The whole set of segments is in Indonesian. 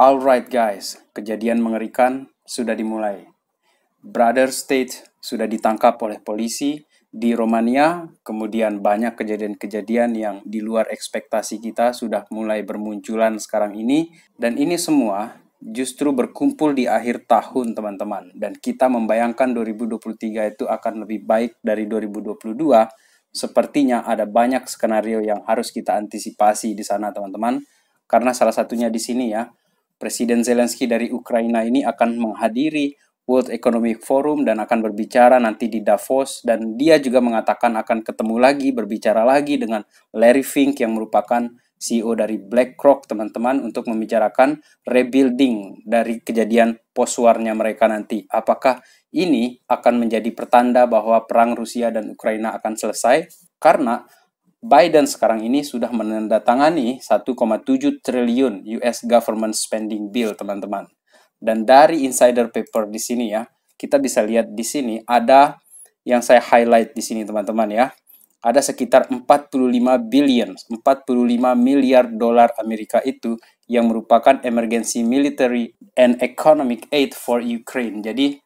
Alright guys, kejadian mengerikan sudah dimulai. Brother State sudah ditangkap oleh polisi di Romania, kemudian banyak kejadian-kejadian yang di luar ekspektasi kita sudah mulai bermunculan sekarang ini. Dan ini semua justru berkumpul di akhir tahun teman-teman. Dan kita membayangkan 2023 itu akan lebih baik dari 2022, sepertinya ada banyak skenario yang harus kita antisipasi di sana teman-teman. Karena salah satunya di sini ya, Presiden Zelensky dari Ukraina ini akan menghadiri World Economic Forum dan akan berbicara nanti di Davos dan dia juga mengatakan akan ketemu lagi berbicara lagi dengan Larry Fink yang merupakan CEO dari BlackRock teman-teman untuk membicarakan rebuilding dari kejadian post mereka nanti. Apakah ini akan menjadi pertanda bahwa perang Rusia dan Ukraina akan selesai? Karena Biden sekarang ini sudah menandatangani 1,7 triliun US government spending bill, teman-teman. Dan dari insider paper di sini ya, kita bisa lihat di sini ada yang saya highlight di sini teman-teman ya. Ada sekitar 45 billion, 45 miliar dolar Amerika itu yang merupakan emergency military and economic aid for Ukraine. Jadi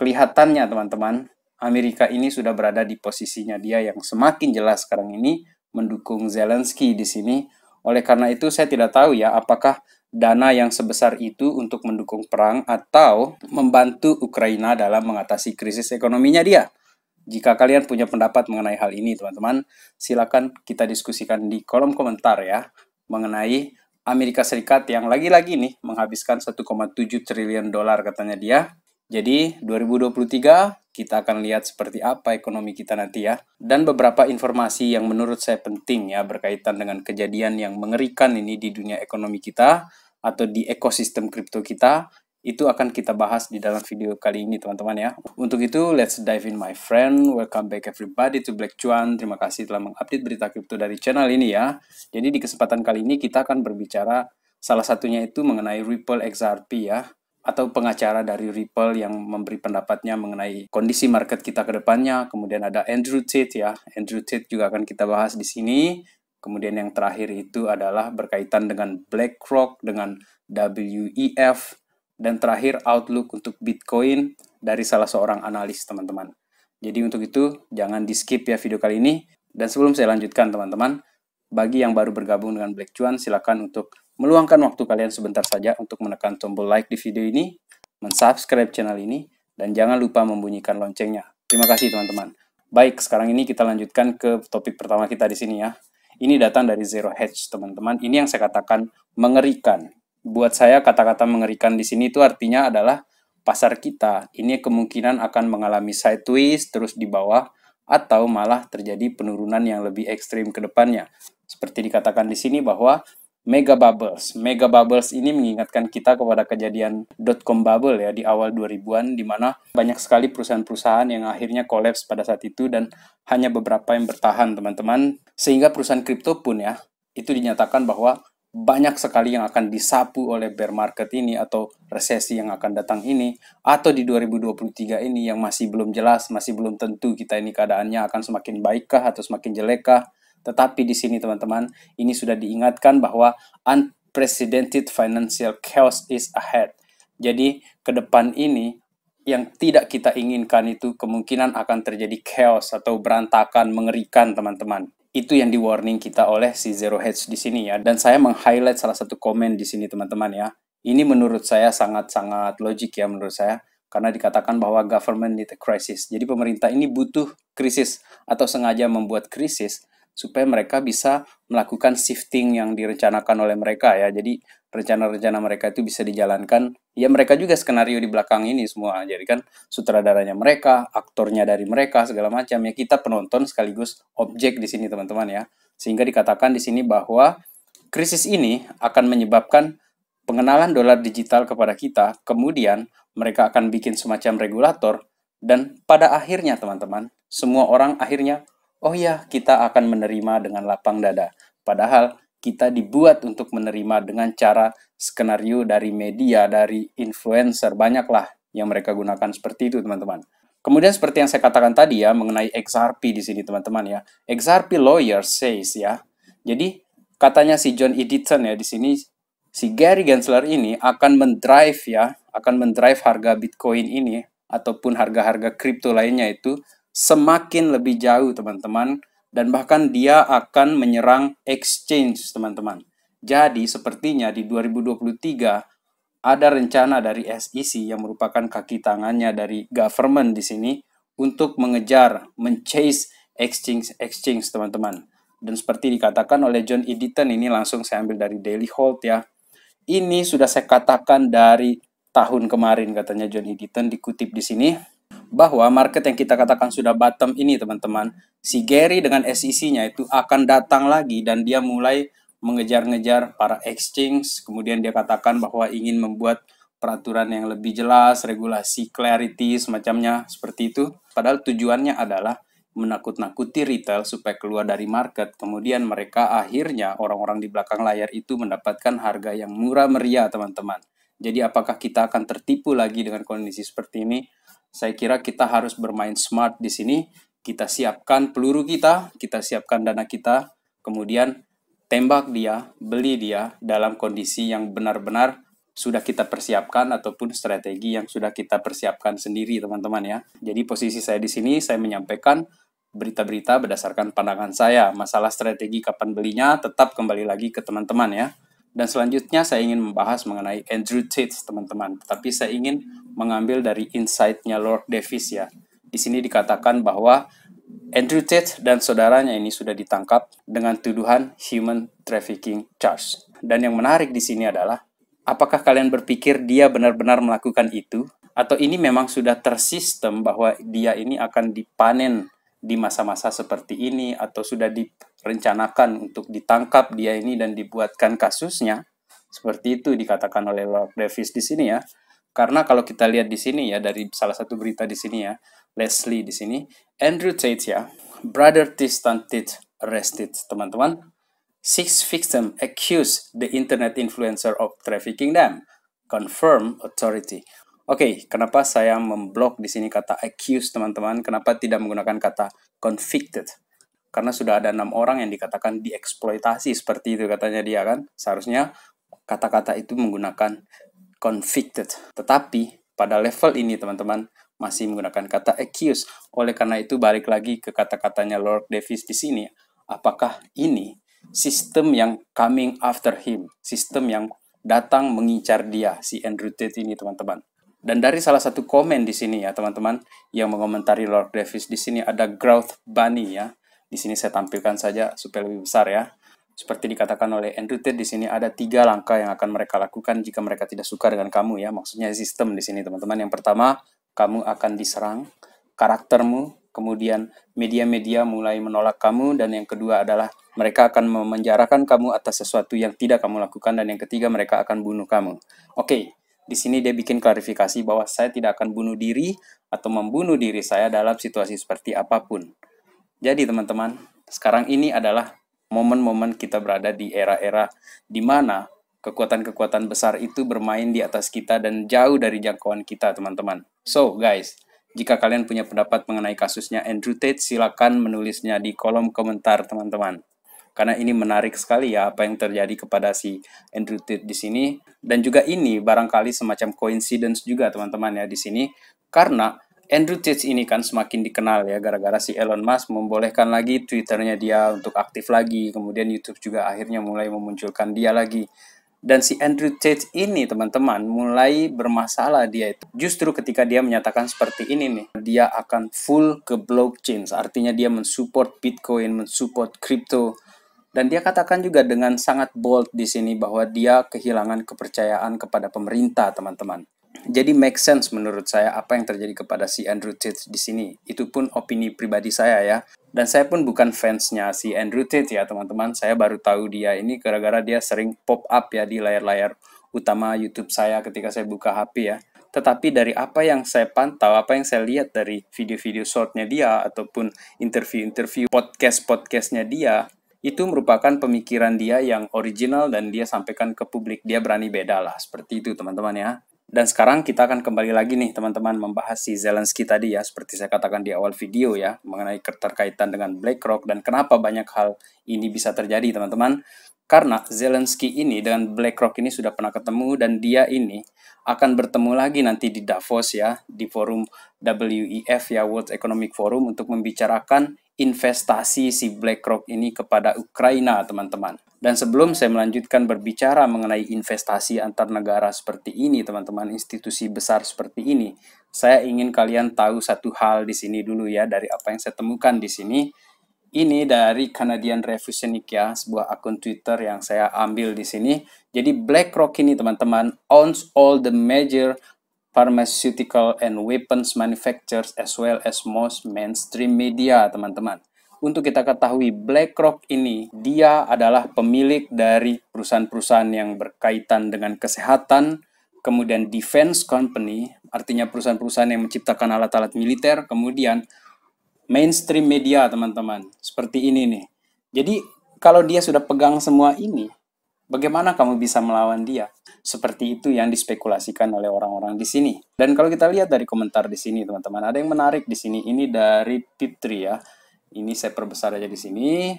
kelihatannya teman-teman, Amerika ini sudah berada di posisinya dia yang semakin jelas sekarang ini mendukung Zelensky di sini. Oleh karena itu saya tidak tahu ya apakah dana yang sebesar itu untuk mendukung perang atau membantu Ukraina dalam mengatasi krisis ekonominya dia. Jika kalian punya pendapat mengenai hal ini, teman-teman, silakan kita diskusikan di kolom komentar ya mengenai Amerika Serikat yang lagi-lagi nih menghabiskan 1,7 triliun dolar katanya dia jadi 2023 kita akan lihat seperti apa ekonomi kita nanti ya. Dan beberapa informasi yang menurut saya penting ya berkaitan dengan kejadian yang mengerikan ini di dunia ekonomi kita atau di ekosistem kripto kita itu akan kita bahas di dalam video kali ini teman-teman ya. Untuk itu let's dive in my friend. Welcome back everybody to Black Cuan. Terima kasih telah mengupdate berita kripto dari channel ini ya. Jadi di kesempatan kali ini kita akan berbicara salah satunya itu mengenai Ripple XRP ya atau pengacara dari Ripple yang memberi pendapatnya mengenai kondisi market kita ke depannya. Kemudian ada Andrew Tate ya. Andrew Tate juga akan kita bahas di sini. Kemudian yang terakhir itu adalah berkaitan dengan BlackRock, dengan WEF, dan terakhir outlook untuk Bitcoin dari salah seorang analis teman-teman. Jadi untuk itu jangan di skip ya video kali ini. Dan sebelum saya lanjutkan teman-teman, bagi yang baru bergabung dengan Black Cuan silakan untuk Meluangkan waktu kalian sebentar saja untuk menekan tombol like di video ini, mensubscribe channel ini, dan jangan lupa membunyikan loncengnya. Terima kasih teman-teman. Baik, sekarang ini kita lanjutkan ke topik pertama kita di sini ya. Ini datang dari Zero Hedge, teman-teman. Ini yang saya katakan mengerikan. Buat saya kata-kata mengerikan di sini itu artinya adalah pasar kita. Ini kemungkinan akan mengalami side twist terus di bawah atau malah terjadi penurunan yang lebih ekstrim ke depannya. Seperti dikatakan di sini bahwa mega bubbles. Mega bubbles ini mengingatkan kita kepada kejadian dotcom bubble ya di awal 2000-an di mana banyak sekali perusahaan-perusahaan yang akhirnya kolaps pada saat itu dan hanya beberapa yang bertahan, teman-teman. Sehingga perusahaan kripto pun ya itu dinyatakan bahwa banyak sekali yang akan disapu oleh bear market ini atau resesi yang akan datang ini atau di 2023 ini yang masih belum jelas, masih belum tentu kita ini keadaannya akan semakin baikkah atau semakin jelekkah tetapi di sini teman-teman, ini sudah diingatkan bahwa unprecedented financial chaos is ahead. Jadi ke depan ini yang tidak kita inginkan itu kemungkinan akan terjadi chaos atau berantakan mengerikan teman-teman. Itu yang di warning kita oleh si Zero Hedge di sini ya. Dan saya meng-highlight salah satu komen di sini teman-teman ya. Ini menurut saya sangat-sangat logik ya menurut saya. Karena dikatakan bahwa government need a crisis. Jadi pemerintah ini butuh krisis atau sengaja membuat krisis supaya mereka bisa melakukan shifting yang direncanakan oleh mereka ya. Jadi rencana-rencana mereka itu bisa dijalankan. Ya mereka juga skenario di belakang ini semua. Jadi kan sutradaranya mereka, aktornya dari mereka, segala macam. Ya kita penonton sekaligus objek di sini teman-teman ya. Sehingga dikatakan di sini bahwa krisis ini akan menyebabkan pengenalan dolar digital kepada kita. Kemudian mereka akan bikin semacam regulator dan pada akhirnya teman-teman, semua orang akhirnya oh ya, kita akan menerima dengan lapang dada. Padahal kita dibuat untuk menerima dengan cara skenario dari media, dari influencer, banyaklah yang mereka gunakan seperti itu, teman-teman. Kemudian seperti yang saya katakan tadi ya, mengenai XRP di sini, teman-teman ya. XRP lawyer says ya, jadi katanya si John Edison ya di sini, si Gary Gensler ini akan mendrive ya, akan mendrive harga Bitcoin ini, ataupun harga-harga kripto lainnya itu semakin lebih jauh teman-teman dan bahkan dia akan menyerang exchange teman-teman. Jadi sepertinya di 2023 ada rencana dari SEC yang merupakan kaki tangannya dari government di sini untuk mengejar, menchase exchange exchange teman-teman. Dan seperti dikatakan oleh John Editon ini langsung saya ambil dari Daily Hold ya. Ini sudah saya katakan dari tahun kemarin katanya John Editon dikutip di sini bahwa market yang kita katakan sudah bottom ini teman-teman, si Gary dengan SEC-nya itu akan datang lagi dan dia mulai mengejar-ngejar para exchange, kemudian dia katakan bahwa ingin membuat peraturan yang lebih jelas, regulasi clarity semacamnya seperti itu. Padahal tujuannya adalah menakut-nakuti retail supaya keluar dari market. Kemudian mereka akhirnya orang-orang di belakang layar itu mendapatkan harga yang murah meriah, teman-teman. Jadi apakah kita akan tertipu lagi dengan kondisi seperti ini? Saya kira kita harus bermain smart di sini. Kita siapkan peluru kita, kita siapkan dana kita, kemudian tembak dia, beli dia dalam kondisi yang benar-benar sudah kita persiapkan ataupun strategi yang sudah kita persiapkan sendiri teman-teman ya. Jadi posisi saya di sini saya menyampaikan berita-berita berdasarkan pandangan saya. Masalah strategi kapan belinya tetap kembali lagi ke teman-teman ya. Dan selanjutnya saya ingin membahas mengenai Andrew Tate, teman-teman. tapi saya ingin mengambil dari insight-nya Lord Davis ya. Di sini dikatakan bahwa Andrew Tate dan saudaranya ini sudah ditangkap dengan tuduhan human trafficking charge. Dan yang menarik di sini adalah apakah kalian berpikir dia benar-benar melakukan itu atau ini memang sudah tersistem bahwa dia ini akan dipanen di masa-masa seperti ini atau sudah direncanakan untuk ditangkap dia ini dan dibuatkan kasusnya seperti itu dikatakan oleh Lord Davis di sini ya karena kalau kita lihat di sini ya dari salah satu berita di sini ya Leslie di sini Andrew Tate ya brother Tristan Tate arrested teman-teman six victim accused the internet influencer of trafficking them confirm authority Oke, okay, kenapa saya memblok di sini kata accused, teman-teman? Kenapa tidak menggunakan kata convicted? Karena sudah ada enam orang yang dikatakan dieksploitasi seperti itu katanya dia kan. Seharusnya kata-kata itu menggunakan convicted. Tetapi pada level ini teman-teman masih menggunakan kata accused. Oleh karena itu balik lagi ke kata-katanya Lord Davis di sini. Apakah ini sistem yang coming after him? Sistem yang datang mengincar dia, si Andrew Tate ini teman-teman. Dan dari salah satu komen di sini ya teman-teman yang mengomentari Lord Davis di sini ada growth bunny ya. Di sini saya tampilkan saja supaya lebih besar ya. Seperti dikatakan oleh Andrew Tate di sini ada tiga langkah yang akan mereka lakukan jika mereka tidak suka dengan kamu ya. Maksudnya sistem di sini teman-teman. Yang pertama kamu akan diserang, karaktermu, kemudian media-media mulai menolak kamu dan yang kedua adalah mereka akan memenjarakan kamu atas sesuatu yang tidak kamu lakukan dan yang ketiga mereka akan bunuh kamu. Oke, okay, di sini dia bikin klarifikasi bahwa saya tidak akan bunuh diri atau membunuh diri saya dalam situasi seperti apapun. Jadi teman-teman, sekarang ini adalah momen-momen kita berada di era-era di mana kekuatan-kekuatan besar itu bermain di atas kita dan jauh dari jangkauan kita, teman-teman. So, guys, jika kalian punya pendapat mengenai kasusnya Andrew Tate, silakan menulisnya di kolom komentar, teman-teman karena ini menarik sekali ya apa yang terjadi kepada si Andrew Tate di sini dan juga ini barangkali semacam coincidence juga teman-teman ya di sini karena Andrew Tate ini kan semakin dikenal ya gara-gara si Elon Musk membolehkan lagi Twitternya dia untuk aktif lagi kemudian YouTube juga akhirnya mulai memunculkan dia lagi dan si Andrew Tate ini teman-teman mulai bermasalah dia itu justru ketika dia menyatakan seperti ini nih dia akan full ke blockchain artinya dia mensupport Bitcoin mensupport crypto dan dia katakan juga dengan sangat bold di sini bahwa dia kehilangan kepercayaan kepada pemerintah, teman-teman. Jadi make sense menurut saya apa yang terjadi kepada si Andrew Tate di sini. Itu pun opini pribadi saya ya. Dan saya pun bukan fansnya si Andrew Tate ya teman-teman. Saya baru tahu dia ini gara-gara dia sering pop up ya di layar-layar utama YouTube saya ketika saya buka HP ya. Tetapi dari apa yang saya pantau, apa yang saya lihat dari video-video shortnya dia, ataupun interview-interview podcast-podcastnya dia, itu merupakan pemikiran dia yang original dan dia sampaikan ke publik. Dia berani beda lah, seperti itu teman-teman ya. Dan sekarang kita akan kembali lagi nih teman-teman membahas si Zelensky tadi ya, seperti saya katakan di awal video ya, mengenai keterkaitan dengan BlackRock dan kenapa banyak hal ini bisa terjadi teman-teman. Karena Zelensky ini dengan BlackRock ini sudah pernah ketemu dan dia ini akan bertemu lagi nanti di Davos ya, di forum WEF ya, World Economic Forum untuk membicarakan investasi si BlackRock ini kepada Ukraina, teman-teman. Dan sebelum saya melanjutkan berbicara mengenai investasi antar negara seperti ini, teman-teman, institusi besar seperti ini, saya ingin kalian tahu satu hal di sini dulu ya dari apa yang saya temukan di sini ini dari Canadian Revisionic ya, sebuah akun Twitter yang saya ambil di sini. Jadi BlackRock ini teman-teman owns all the major pharmaceutical and weapons manufacturers as well as most mainstream media, teman-teman. Untuk kita ketahui, BlackRock ini dia adalah pemilik dari perusahaan-perusahaan yang berkaitan dengan kesehatan, kemudian defense company, artinya perusahaan-perusahaan yang menciptakan alat-alat militer, kemudian mainstream media teman-teman seperti ini nih jadi kalau dia sudah pegang semua ini bagaimana kamu bisa melawan dia seperti itu yang dispekulasikan oleh orang-orang di sini dan kalau kita lihat dari komentar di sini teman-teman ada yang menarik di sini ini dari Pitri ya ini saya perbesar aja di sini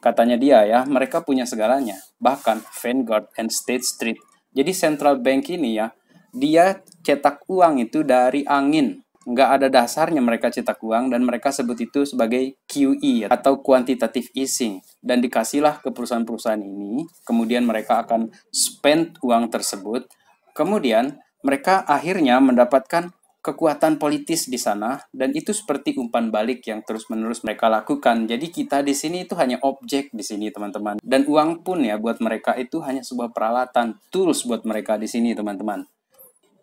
katanya dia ya mereka punya segalanya bahkan Vanguard and State Street jadi central bank ini ya dia cetak uang itu dari angin nggak ada dasarnya mereka cetak uang dan mereka sebut itu sebagai QE atau quantitative easing dan dikasihlah ke perusahaan-perusahaan ini kemudian mereka akan spend uang tersebut kemudian mereka akhirnya mendapatkan kekuatan politis di sana dan itu seperti umpan balik yang terus-menerus mereka lakukan. Jadi kita di sini itu hanya objek di sini teman-teman. Dan uang pun ya buat mereka itu hanya sebuah peralatan, tools buat mereka di sini teman-teman.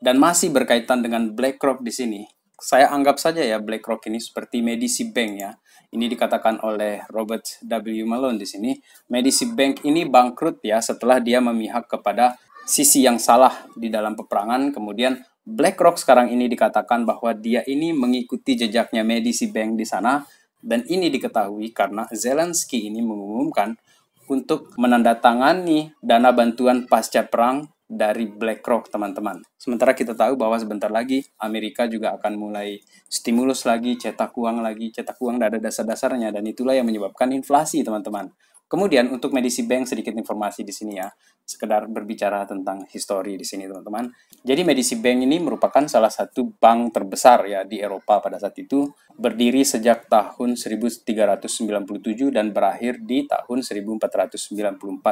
Dan masih berkaitan dengan BlackRock di sini saya anggap saja ya BlackRock ini seperti Medici Bank ya. Ini dikatakan oleh Robert W. Malone di sini. Medici Bank ini bangkrut ya setelah dia memihak kepada sisi yang salah di dalam peperangan. Kemudian BlackRock sekarang ini dikatakan bahwa dia ini mengikuti jejaknya Medici Bank di sana. Dan ini diketahui karena Zelensky ini mengumumkan untuk menandatangani dana bantuan pasca perang dari BlackRock, teman-teman. Sementara kita tahu bahwa sebentar lagi Amerika juga akan mulai stimulus lagi, cetak uang lagi, cetak uang ada dasar-dasarnya, dan itulah yang menyebabkan inflasi, teman-teman. Kemudian untuk Medici Bank sedikit informasi di sini ya, sekedar berbicara tentang histori di sini teman-teman. Jadi Medici Bank ini merupakan salah satu bank terbesar ya di Eropa pada saat itu, berdiri sejak tahun 1397 dan berakhir di tahun 1494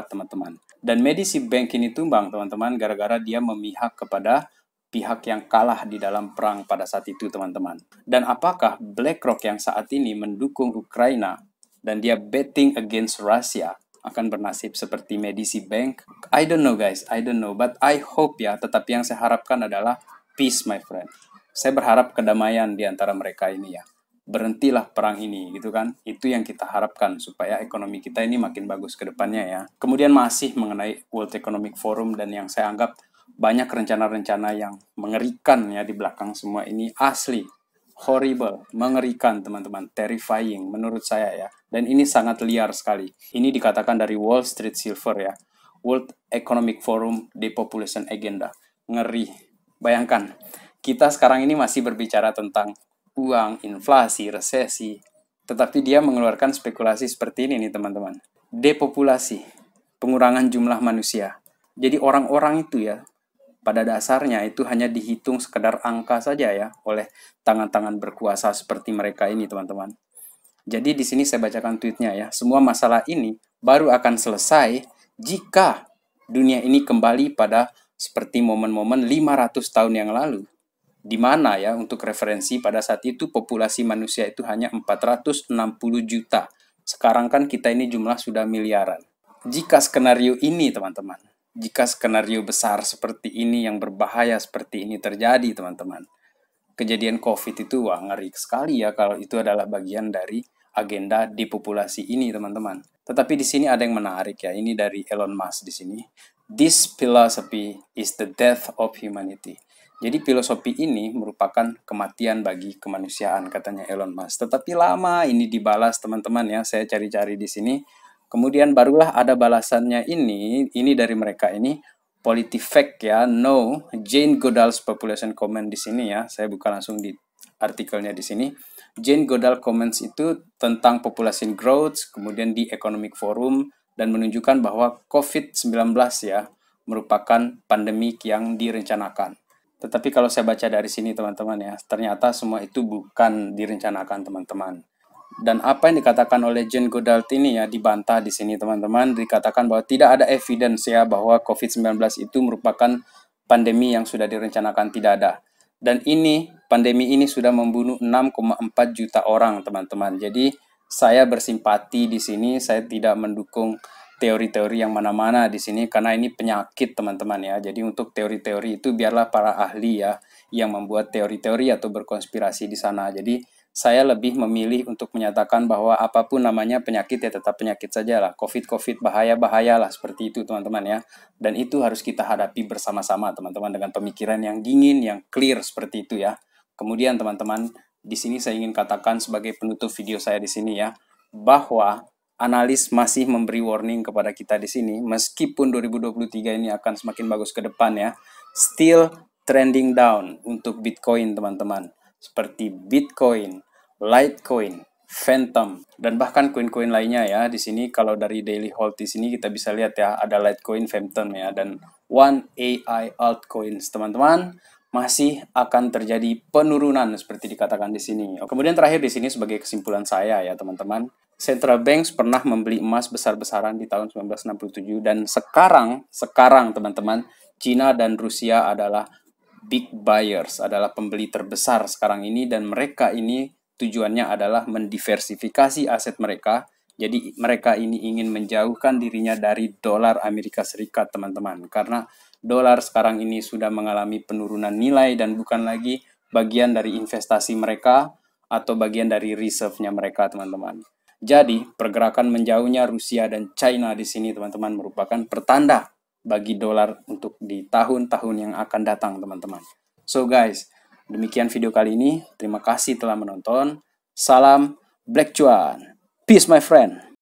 teman-teman. Dan Medici Bank ini tumbang teman-teman gara-gara dia memihak kepada pihak yang kalah di dalam perang pada saat itu teman-teman. Dan apakah BlackRock yang saat ini mendukung Ukraina dan dia betting against Russia akan bernasib seperti Medici Bank. I don't know guys, I don't know, but I hope ya. Tetapi yang saya harapkan adalah peace, my friend. Saya berharap kedamaian di antara mereka ini ya. Berhentilah perang ini, gitu kan? Itu yang kita harapkan supaya ekonomi kita ini makin bagus ke depannya ya. Kemudian masih mengenai World Economic Forum dan yang saya anggap banyak rencana-rencana yang mengerikan ya di belakang semua ini asli horrible, mengerikan teman-teman, terrifying menurut saya ya. Dan ini sangat liar sekali. Ini dikatakan dari Wall Street Silver ya. World Economic Forum Depopulation Agenda. Ngeri. Bayangkan, kita sekarang ini masih berbicara tentang uang, inflasi, resesi. Tetapi dia mengeluarkan spekulasi seperti ini nih teman-teman. Depopulasi, pengurangan jumlah manusia. Jadi orang-orang itu ya, pada dasarnya itu hanya dihitung sekedar angka saja ya oleh tangan-tangan berkuasa seperti mereka ini teman-teman. Jadi di sini saya bacakan tweetnya ya. Semua masalah ini baru akan selesai jika dunia ini kembali pada seperti momen-momen 500 tahun yang lalu di mana ya untuk referensi pada saat itu populasi manusia itu hanya 460 juta. Sekarang kan kita ini jumlah sudah miliaran. Jika skenario ini teman-teman jika skenario besar seperti ini yang berbahaya seperti ini terjadi, teman-teman. Kejadian COVID itu wah ngeri sekali ya kalau itu adalah bagian dari agenda depopulasi ini, teman-teman. Tetapi di sini ada yang menarik ya, ini dari Elon Musk di sini. This philosophy is the death of humanity. Jadi filosofi ini merupakan kematian bagi kemanusiaan katanya Elon Musk. Tetapi lama ini dibalas teman-teman ya. Saya cari-cari di sini Kemudian barulah ada balasannya ini, ini dari mereka ini, Politifact ya, no, Jane Goodall's population comment di sini ya, saya buka langsung di artikelnya di sini. Jane Goodall comments itu tentang population growth, kemudian di economic forum, dan menunjukkan bahwa COVID-19 ya, merupakan pandemi yang direncanakan. Tetapi kalau saya baca dari sini teman-teman ya, ternyata semua itu bukan direncanakan teman-teman dan apa yang dikatakan oleh Jane Goodall ini ya dibantah di sini teman-teman dikatakan bahwa tidak ada evidence ya bahwa COVID-19 itu merupakan pandemi yang sudah direncanakan tidak ada. Dan ini pandemi ini sudah membunuh 6,4 juta orang teman-teman. Jadi saya bersimpati di sini, saya tidak mendukung teori-teori yang mana-mana di sini karena ini penyakit teman-teman ya. Jadi untuk teori-teori itu biarlah para ahli ya yang membuat teori-teori atau berkonspirasi di sana. Jadi saya lebih memilih untuk menyatakan bahwa apapun namanya penyakit ya tetap penyakit saja lah. Covid-covid bahaya bahaya lah seperti itu teman-teman ya. Dan itu harus kita hadapi bersama-sama teman-teman dengan pemikiran yang dingin, yang clear seperti itu ya. Kemudian teman-teman, di sini saya ingin katakan sebagai penutup video saya di sini ya, bahwa analis masih memberi warning kepada kita di sini meskipun 2023 ini akan semakin bagus ke depan ya. Still trending down untuk Bitcoin teman-teman seperti Bitcoin, Litecoin, Phantom dan bahkan koin-koin lainnya ya. Di sini kalau dari daily hold di sini kita bisa lihat ya ada Litecoin, Phantom ya dan One AI altcoins teman-teman masih akan terjadi penurunan seperti dikatakan di sini. Kemudian terakhir di sini sebagai kesimpulan saya ya teman-teman. Central Banks pernah membeli emas besar-besaran di tahun 1967 dan sekarang sekarang teman-teman Cina dan Rusia adalah big buyers adalah pembeli terbesar sekarang ini dan mereka ini tujuannya adalah mendiversifikasi aset mereka. Jadi mereka ini ingin menjauhkan dirinya dari dolar Amerika Serikat, teman-teman. Karena dolar sekarang ini sudah mengalami penurunan nilai dan bukan lagi bagian dari investasi mereka atau bagian dari reserve-nya mereka, teman-teman. Jadi, pergerakan menjauhnya Rusia dan China di sini, teman-teman, merupakan pertanda bagi dolar untuk di tahun-tahun yang akan datang, teman-teman. So guys, demikian video kali ini. Terima kasih telah menonton. Salam Black Cuan. Peace my friend.